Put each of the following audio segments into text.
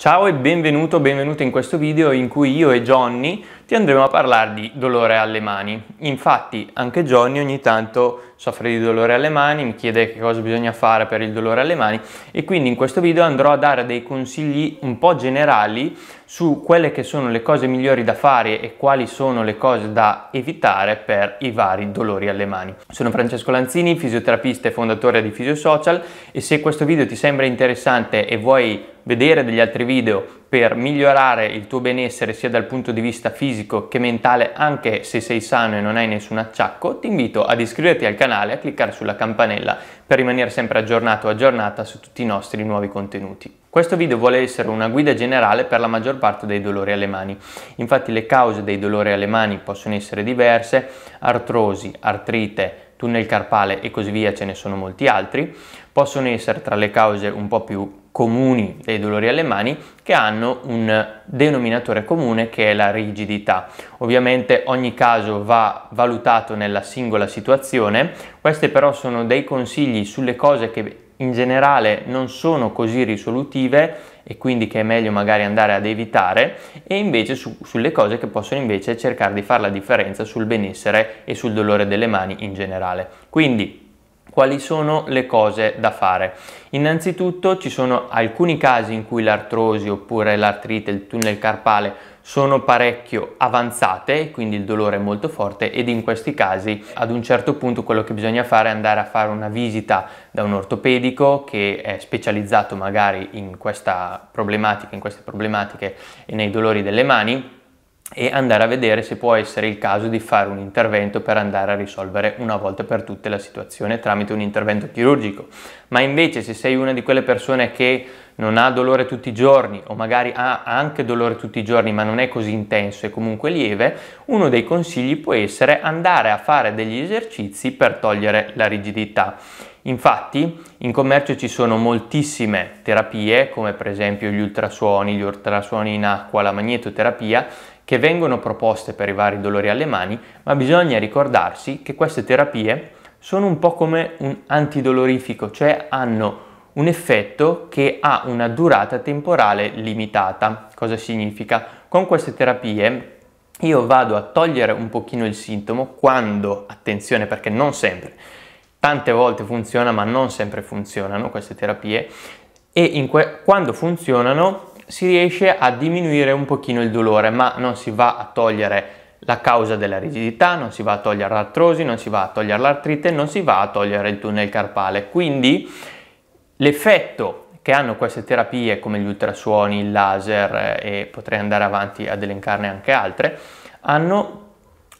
Ciao e benvenuto, benvenuto in questo video in cui io e Johnny ti andremo a parlare di dolore alle mani. Infatti anche Johnny ogni tanto soffre di dolore alle mani, mi chiede che cosa bisogna fare per il dolore alle mani e quindi in questo video andrò a dare dei consigli un po' generali su quelle che sono le cose migliori da fare e quali sono le cose da evitare per i vari dolori alle mani. Sono Francesco Lanzini, fisioterapista e fondatore di Fisiosocial e se questo video ti sembra interessante e vuoi vedere degli altri video per migliorare il tuo benessere sia dal punto di vista fisico che mentale anche se sei sano e non hai nessun acciacco, ti invito ad iscriverti al canale e a cliccare sulla campanella per rimanere sempre aggiornato o aggiornata su tutti i nostri nuovi contenuti. Questo video vuole essere una guida generale per la maggior parte dei dolori alle mani. Infatti le cause dei dolori alle mani possono essere diverse, artrosi, artrite, tunnel carpale e così via, ce ne sono molti altri possono essere tra le cause un po' più comuni dei dolori alle mani che hanno un denominatore comune che è la rigidità. Ovviamente ogni caso va valutato nella singola situazione, questi però sono dei consigli sulle cose che in generale non sono così risolutive e quindi che è meglio magari andare ad evitare e invece su, sulle cose che possono invece cercare di fare la differenza sul benessere e sul dolore delle mani in generale. Quindi quali sono le cose da fare. Innanzitutto ci sono alcuni casi in cui l'artrosi oppure l'artrite, il tunnel carpale sono parecchio avanzate, quindi il dolore è molto forte ed in questi casi ad un certo punto quello che bisogna fare è andare a fare una visita da un ortopedico che è specializzato magari in questa problematica, in queste problematiche e nei dolori delle mani e andare a vedere se può essere il caso di fare un intervento per andare a risolvere una volta per tutte la situazione tramite un intervento chirurgico. Ma invece se sei una di quelle persone che non ha dolore tutti i giorni o magari ha anche dolore tutti i giorni ma non è così intenso e comunque lieve, uno dei consigli può essere andare a fare degli esercizi per togliere la rigidità Infatti in commercio ci sono moltissime terapie come per esempio gli ultrasuoni, gli ultrasuoni in acqua, la magnetoterapia che vengono proposte per i vari dolori alle mani, ma bisogna ricordarsi che queste terapie sono un po' come un antidolorifico, cioè hanno un effetto che ha una durata temporale limitata. Cosa significa? Con queste terapie io vado a togliere un pochino il sintomo quando, attenzione perché non sempre, Tante volte funziona, ma non sempre funzionano queste terapie e que quando funzionano si riesce a diminuire un pochino il dolore, ma non si va a togliere la causa della rigidità, non si va a togliere l'artrosi, non si va a togliere l'artrite, non si va a togliere il tunnel carpale. Quindi l'effetto che hanno queste terapie come gli ultrasuoni, il laser eh, e potrei andare avanti ad elencarne anche altre, hanno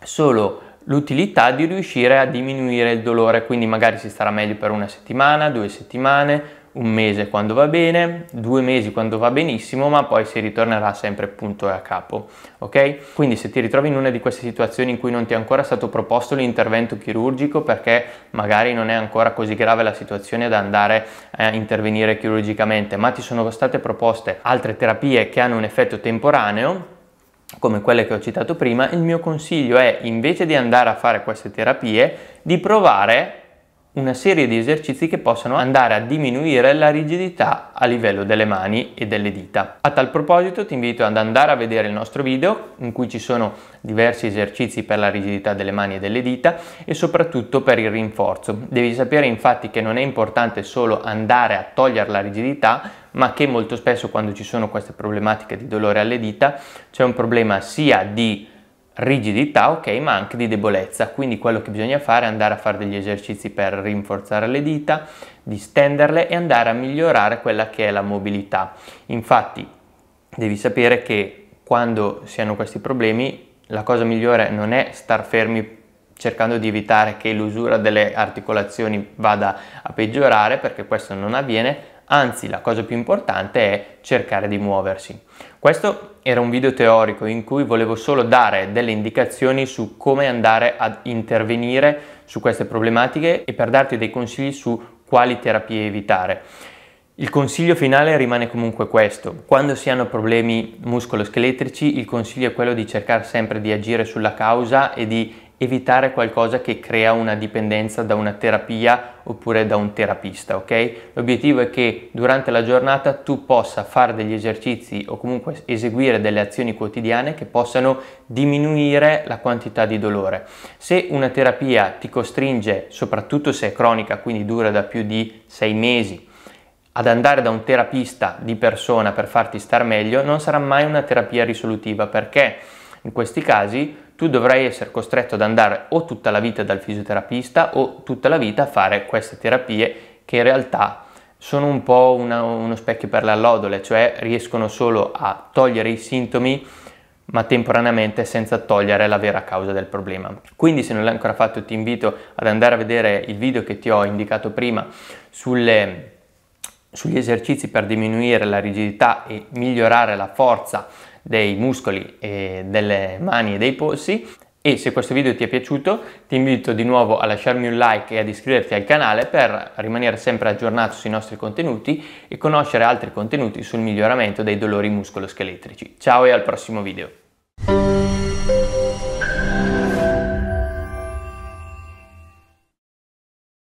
solo l'utilità di riuscire a diminuire il dolore, quindi magari si starà meglio per una settimana, due settimane, un mese quando va bene, due mesi quando va benissimo, ma poi si ritornerà sempre punto e a capo, ok? Quindi se ti ritrovi in una di queste situazioni in cui non ti è ancora stato proposto l'intervento chirurgico perché magari non è ancora così grave la situazione da andare a intervenire chirurgicamente, ma ti sono state proposte altre terapie che hanno un effetto temporaneo, come quelle che ho citato prima, il mio consiglio è invece di andare a fare queste terapie di provare una serie di esercizi che possano andare a diminuire la rigidità a livello delle mani e delle dita. A tal proposito ti invito ad andare a vedere il nostro video in cui ci sono diversi esercizi per la rigidità delle mani e delle dita e soprattutto per il rinforzo. Devi sapere infatti che non è importante solo andare a togliere la rigidità ma che molto spesso quando ci sono queste problematiche di dolore alle dita c'è un problema sia di rigidità, ok, ma anche di debolezza. Quindi quello che bisogna fare è andare a fare degli esercizi per rinforzare le dita, distenderle e andare a migliorare quella che è la mobilità. Infatti, devi sapere che quando si hanno questi problemi, la cosa migliore non è star fermi cercando di evitare che l'usura delle articolazioni vada a peggiorare, perché questo non avviene, anzi la cosa più importante è cercare di muoversi. Questo era un video teorico in cui volevo solo dare delle indicazioni su come andare ad intervenire su queste problematiche e per darti dei consigli su quali terapie evitare. Il consiglio finale rimane comunque questo. Quando si hanno problemi muscoloscheletrici, il consiglio è quello di cercare sempre di agire sulla causa e di evitare qualcosa che crea una dipendenza da una terapia oppure da un terapista, ok? L'obiettivo è che durante la giornata tu possa fare degli esercizi o comunque eseguire delle azioni quotidiane che possano diminuire la quantità di dolore. Se una terapia ti costringe, soprattutto se è cronica, quindi dura da più di sei mesi, ad andare da un terapista di persona per farti star meglio, non sarà mai una terapia risolutiva perché in questi casi tu dovrai essere costretto ad andare o tutta la vita dal fisioterapista o tutta la vita a fare queste terapie che in realtà sono un po' una, uno specchio per l'allodole, cioè riescono solo a togliere i sintomi ma temporaneamente senza togliere la vera causa del problema. Quindi se non l'hai ancora fatto ti invito ad andare a vedere il video che ti ho indicato prima sulle, sugli esercizi per diminuire la rigidità e migliorare la forza dei muscoli e delle mani e dei polsi e se questo video ti è piaciuto ti invito di nuovo a lasciarmi un like e ad iscriverti al canale per rimanere sempre aggiornato sui nostri contenuti e conoscere altri contenuti sul miglioramento dei dolori muscoloscheletrici. Ciao e al prossimo video!